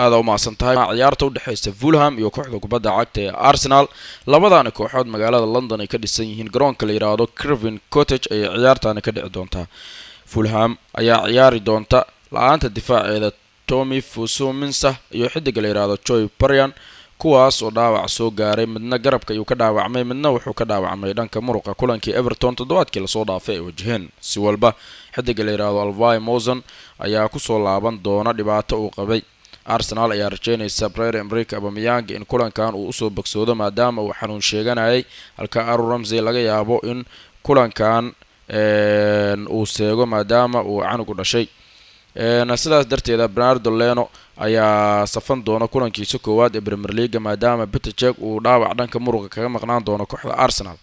aada umahadsan tahay ciyaarta udhexeysa fulham iyo kooxda kubadda cagta ee arsenal labadaani kooxood magaalada london ay ka dhisan yihiin garoonka la yidhaahdo crivin cottage ayay ciyaartaana ka dhici doontaa fulham ayaa ciyaari doonta la-aanta difaaceeda tommy fusuminsa iyo xidiga la yidhaahdo joy barian kuwaas oo dhaawac soo gaaray midna garabka ayuu ka dhaawacmay midna wuxuu ka dhaawacmay dhanka muruqa kulankii everton toddobaadkii lasoo dhaafay ay wajaheen si walba xidiga la yidhaahdo alvi mosen ayaa kusoo laaban doona dhibaato uu qabay arsenal ayaa rajeynaysa breire emrik abamiyanga in kulankan uu usoo bogsoodo maadaama uu xanuun sheeganayay halka aru ramsey laga yaabo in kulankan uu seego maadaama uu canugu dhashay sidaas darteeda bernardo leno ayaa safan doona kulankiisa koowaad ee premier leaga maadaama bitterjek uu dhaawac dhanka muruqa kaga maqnaan doono kooxda arsenal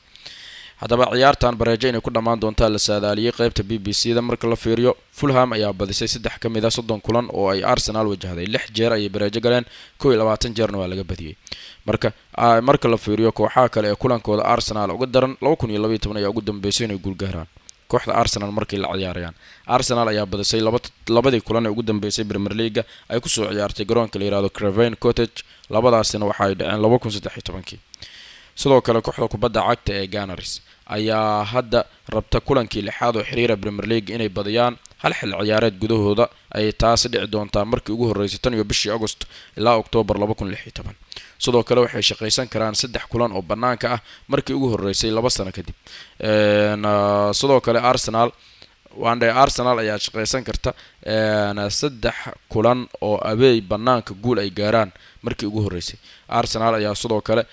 haddaba ciyaartan bareejo inay ku dhammaan doontaa la saadaaliyey qeybta b b c da marka la fiiriyo fulham ayaa badisay saddex ka mid a ah soddon kulan oo ay arsenal wajahday lix jeer ayay bareejo galeen kow iyo labaatan jeerna waa laga badiyey marka marka la fiiriyo kooxaha kale ee kulankooda arsenal uga daran laba kun iyo labaiy toban ayaa ugu dambeysay inay guul gaaraan kooxda arsenal markay la ciyaarayaan arsenal ayaa badisay labadii kulan ee ugu dambeysay premier leaga ay kusoo ciyaartay garoonka la yirahdo craven cottage labadaasina waxa ay dhaceen laba kun saddex iyo tobankii sidoo kale kooxda kubadda cagta ee ganars ayaa hadda rabta kulankii lixaad oo xiriira premier leaga inay badiyaan hal xil ciyaareed gudahooda ayay taasi dhici doontaa markii ugu horreysay tan iyo bishii agost ilaa oktoobar labakunlixitobansidoo kale waxay shaqaysan karaan saddex kulan oo bannaanka ah markii ugu horreysay laba sano kadib ah, sidoo kale arsenal waandhe arsenal ayaa shaqaysan karta saddex kulan oo abeey banaanka guul ay gaaraan markii ugu horreysay arsenal ayaa sidoo kale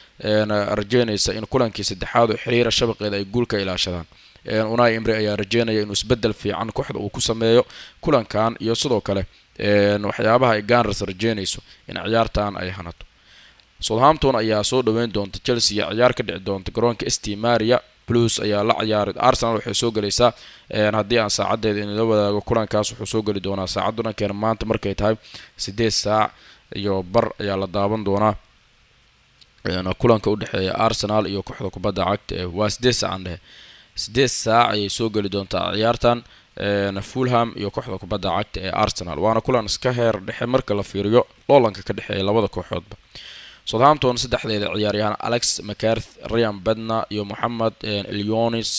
rajeynaysa in kulankii saddexaad oo xiriira shabaqeeda ay guul ka ilaashadaan unai imre ayaa rajeynaya inuu isbedel fiican kooxda uu ku sameeyo kulankan iyo sidoo kale waxyaabaha ay ganars rajeynayso in ciyaartan ay hanato southampton ayaa soo dhaweyn doonta chelsea ciyaar ka dhici doonta garoonka st maria plus ayaa la ciyaara arsenal waxay soo gelaysaa haddii aan saacadeeda inla wadaago kulankaas wuxuu soo geli doonaa saacad dhanankeen maanta markay tahay sideed saac iyo bar ayaa la daaban doonaa kulanka udhexeeya arsenal iyo kooxda kubadda cagta waa sideed saac aan dhehe sideed saac ayay soo geli doontaa ciyaartan eh, fulham iyo kooxda kubadda cagta ee arsenal waana kulan iska heer dhexe marka la fiiriyo loolanka ka dhexeeya labada kooxoodba southampton saddexdeeda ciyaaryahaan alex macarth ryan bedna iyo moxamed eh, leonis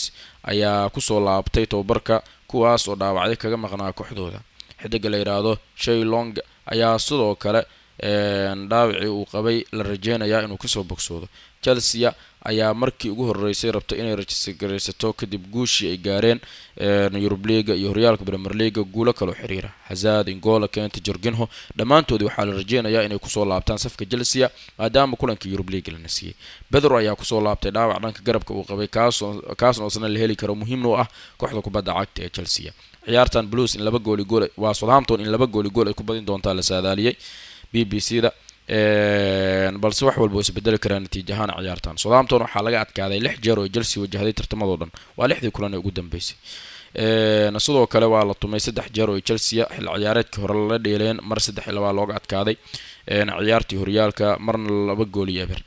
ayaa kusoo laabtay tobabarka kuwaas oo dhaawacyo kaga maqnaa kooxdooda xidiga la yidhaahdo shay long ayaa sidoo kale dhaawicii uu qabay la rajeynayaa inuu kasoo bogsoodo chelsea ayaa markii ugu horeysay rabtay inay rajisgaraysato kadib guushii ay gaareen yurub liga iyo horyaalka bremer liga guulo kaloo xiriira hazad ingola kenta jorginho dhammaantoodii waxaa la rajeynayaa inay kusoo laabtaan safka chelsea maadaama kulankii yurub liga la nasiyey bedro ayaa kusoo laabtay dhaawac dhanka garabka uu qabay kaasna oosana la heli karo muhiimna u ah kooxda kubadda cagta ee chelsea ciyaartan blues in laba gooli gool waa southampton in laba gooli gool ay ku badin doontaa la saadaaliyey b b c da balse wax walba isbedeli karaa natiijahaan ciyaartan southampton waxaa laga adkaaday lix jeer oo chelsea wajahday tartamadoo dhan waa lixdii kulan ee ugu dambeysay sidoo kale waa la tumay saddex jeer oo chelsea xil ciyaareedkii hore lala dheeleen mar saddex iyo looga adkaaday ciyaartii horyaalka marna laba gool iyo eber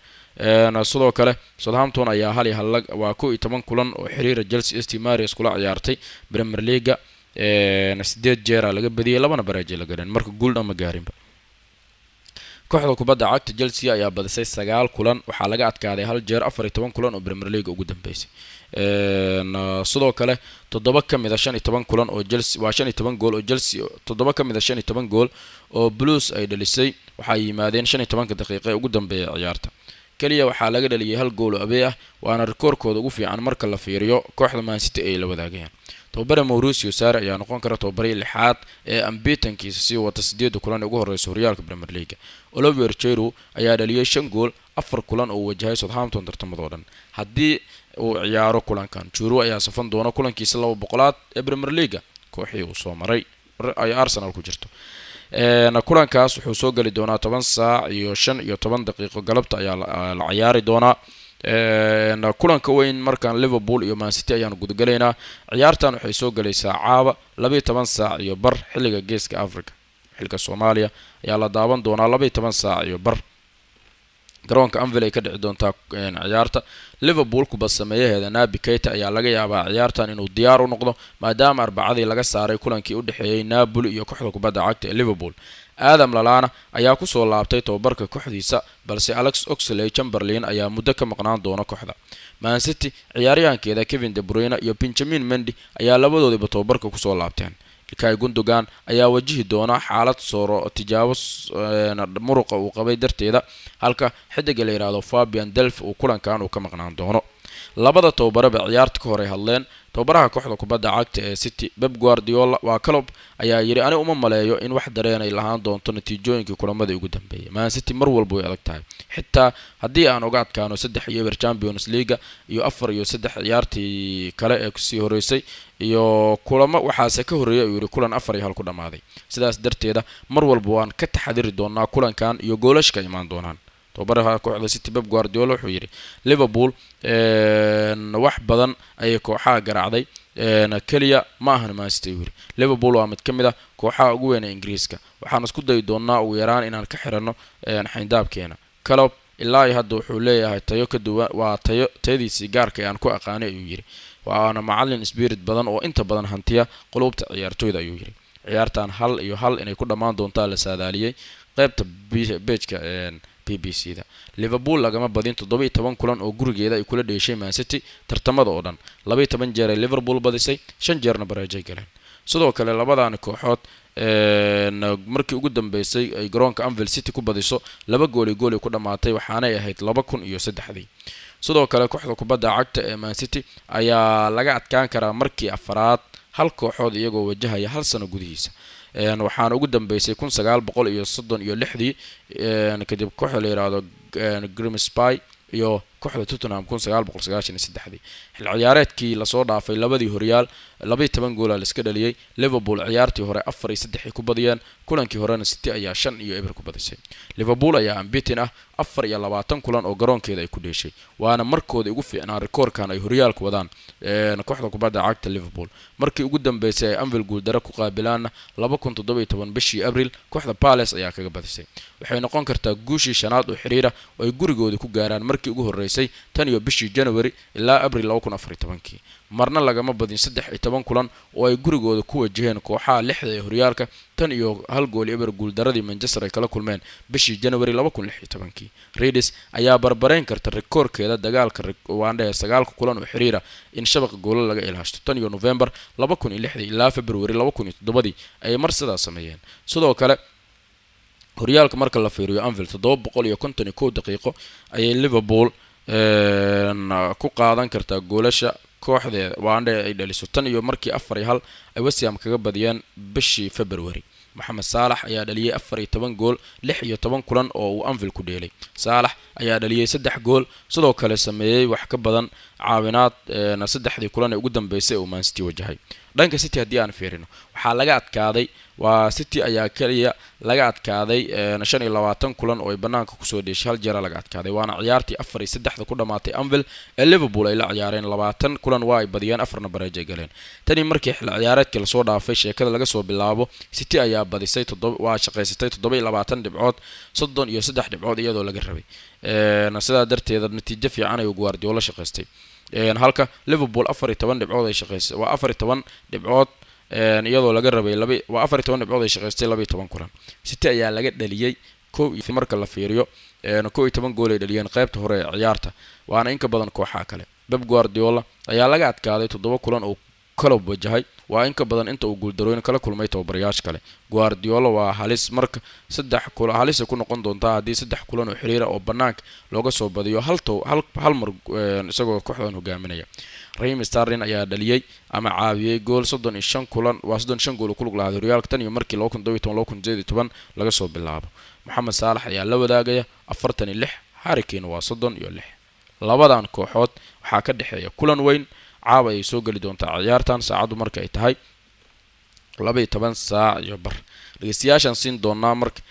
sidoo kale southampton ayaa hal iyo hallag waa kow iyo toban kulan oo xiriira chelsea st marius kula ciyaartay premier leaga sideed jeera laga badiyay labana bareejay la gareen marka guul dhama gaarinba kooxda kubadda cagta chelsea ayaa badisay sagaal kulan waxaa laga adkaaday hal jeer afar iyo toban kulan oo premier league ugu dambeysay sidoo kale toddoba ka mid a ah shan iyo toban kulan oo chelsea waa shan iyo toban gool oo chelsea toddoba ka mid a ah shan iyo toban gool oo blues ay dhalisay waxay yimaadeen shan iyo tobanka daqiiqa ee ugu dambeeya ciyaarta keliya waxaa laga dhaliyay hal gool oo abee ah waana rikoorkooda ugu fiican marka la fiiriyo kooxda mancity ay la wadaagayaan tababare mauricio saare ayaa noqon kara tobabarya lixaad ee ambiitankiisa sii wata sideeda kulan ee ugu horeysa horyaalka premier leaga oliver jeru ayaa dhaliyay shan gool afar kulan oo wajahay southampton tartamadoo dhan haddii uu ciyaaro kulankan juru ayaa safan doona kulankiisa laba boqolaad ee premier leaga kooxii uu soo maray ay arsenal ku jirto kulankaas wuxuu soo geli doonaa toban saac iyo shan iyo toban daqiiqo galabta ayaa la ciyaari doonaa kulanka weyn markaan liverpool iyo mancity ayaan gudagalaynaa ciyaartan waxay soo galaysaa caaba labaiy toban saac iyo bar xilliga geeska africa xilka soomaaliya ayaa la daaban doonaa labaiy toban saac iyo bar garoonka anvil ay ka dhici doontaa ciyaarta liverpool kuba sameeyaheeda nabi keyta ayaa laga yaabaa ciyaartan inuu diyaar u noqdo maadaama arbacadii laga saaray kulankii u dhexeeyey napoli iyo kooxda kubadda cagta ee liverpool aadam lalaana ayaa kusoo laabtay tobabarka kooxdiisa balse alex oxley chamberlain ayaa muddo ka maqnaan doona kooxda mancity ciyaaryahankeeda kevin de debruyne iyo benjamin mendy ayaa labadoodiba tobabarka kusoo laabteen ilkay gundogan ayaa wajihi doona xaalad sooro tijaabo eh, muruqa uu qabay darteeda halka xidiga la yidhaahdo fabian delf uu kulankan uu ka maqnaan doono labada tababaraba ciyaarta ka horay hadleen tababaraha kooxda kubadda cagta ee city beb guardiola waa calob ayaa yidhi ani uma maleeyo in wax dareenay lahaan doonto natiijooyinkii kulamada ugu dambeeyay city mar walba way adag tahay xitaa haddii aan uga adkaano saddex iyo eber champions leaga iyo afar iyo saddex ciyaartii kale ee kusii horreysay iyo kulamo waxaase ka horreeyay uu yidhi kulan afar iyo hal ku dhammaaday sidaas darteeda mar walba waan ka taxadiri doonaa kulankan iyo goolashka imaan doonaan tobabarha kooxda city beb guardiola wuxuu yidhi liverpool wax badan ayay kooxaha garaacday keliya ma ahan maasitay weri liverpool waa mid ka mid ah kooxaha ugu weyn ee ingiriiska waxaan isku dayi doonaa ugu yaraan inaan ka xirano xayndaabkeena calob ilaa iyo hadda wuxuu leeyahay tayo kaduwan waa tayo tayadiisii gaarka ee aan ku aqaanay ayuu yidhi waana macalin spirit badan oo inta badan hantiya qulubta ciyaartooyda ayuu yidhi ciyaartan hal iyo hal inay ku dhammaan doontaa la saadaaliyey qeybta bejka b b c da liverpool lagama badin toddoba iyo toban kulan oo gurigeeda ay kula dheeshay mancity tartamada oo dhan labaiyo toban jeer ay liverpool badisay shan jeerna baraajay galeen sidoo kale labadaan kooxood eh, markii ugu dambeysay ay garoonka anvil city ku badiso laba gooli gooli ku dhammaatay waxaanay ahayd laba kun iyo saddexdii sidoo kale kooxda kubadda cagta ee mancity ayaa laga adkaan karaa markii afaraad hal kooxood iyagoo wajahaya hal sano gudihiisa waxaana ugu dambeysay kun sagaal boqol iyo soddon iyo lixdii kadib kooxa la yidhaahdo grimsby iyo kooxda tottenham kun xil ciyaareedkii lasoo dhaafay labadii horyaal labaiyo toban goola laiska dhaliyey liverpool ciyaartii hore afar iyo saddexay ku badiyeen kulankii horena city ayaa shan iyo eber ku badisay liverpool ayaa ambitin ah afar iyo labaatan kulan oo garoonkeeda ay ku dheeshay waana markooda ugu fiicnaa rikoorkan ay horyaalka wadaan kooxda kubadda cagta liverpool markii ugu dambeysay ay anvil guuldaro ku qaabilaanna laba kun toddobiyo toban bishii abril kooxda palace ayaa kaga badisay waxay noqon kartaa guushii shanaad oo xiriira oo ay gurigooda ku gaaraan markii ugu horreysay samaysay tan iyo bishii january ilaa abril marna lagama badin saddex iyo toban kulan oo ay gurigooda ku wajaheen kooxaha lixda ee horyaalka tan iyo hal gool eber guuldaradii manchester ay kala kulmeen bishii january redes ayaa barbareyn karta rikoorkeeda dagaalka waandhehe sagaalka kulan oo xiriira in shabaqa goola laga ilaashto tan iyo november ilaa february ay mar sidaas sameeyeen sidoo kale horyaalka marka la fiiriyo anvil daqiiqo ayay liverpool Ah, ku qaadan kartaa goolasha kooxdeeda waandhe ay dhaliso tan iyo markii afar iyo hal ay westham kaga badiyeen bishii february maxamed saalax ayaa dhaliyey afar iyo toban gool lix iyo toban kulan oo uu anvil ku dheelay saalax ayaa dhaliyey saddex gool sidoo kale sameeyey wax ka badan caawinaad saddexdii kulan ee ugu dambeysay uu mansity wajahay dhanka city haddii aan fiirino waxaa laga adkaaday waa city ayaa keliya laga adkaaday shan iyo labaatan kulan oo ay banaanka kusoo dheeshay hal jeera laga adkaaday waana ciyaartii afar iyo saddexda ku dhamaatay anvil ee liverpool ay la ciyaareen labaatan kulan waa ay badiyeen afarna bareeje galeen tanii markii xil ciyaareedkii lasoo dhaafay sheekada laga soo bilaabo city ayaa badisay waa shaqaysatay toddoba iyo labaatan dhibcood soddon iyo saddex dhibcood iyadoo laga rabay sidaa darteeda natiijo fiican ayuu guwaardiyo la shaqaystay halka liverpool afariyo toban dhibcood ay shaqeysay waa afariyo toban dhibcood iyadoo laga rabay laba waa afariyo toban dhibcood ay shaqeystay labaiyo toban kulan city ayaa laga dhaliyey ko marka la fiiriyo ko iyo toban gool ay dhaliyeen qeybta hore ee ciyaarta waana inka badan kooxaa kale beb guardiola ayaa laga adkaaday toddoba kulan oo kala wajahay waa in ka badan inta uu guuldarooyin kala kulmay tobabarayaasha kale guardiola waa halis marka saddex kula halisay ku noqon doontaa haddii saddex kulan oo xiriira oo bannaanka looga soo badiyo hal mar eh, isagoo kooxdan hogaaminaya rahim starlin ayaa dhaliyey ama caawiyey gool soddon iyo shan kulan waa soddon iyo shan gool kulug lahaada horyaalka tan iyo markii laba kun kun sideed toban laga soo bilaabo moxamed saalax ayaa la wadaagaya afartan iyo lix harikeen waa soddon iyo lix labadan kooxood waxaa ka dhexeeya kulan weyn caawa ayay soo geli doontaa ciyaartan saacaddu marka ay tahay labaiy toban saac iyo bar dhegeystayaashaan siin doonaa marka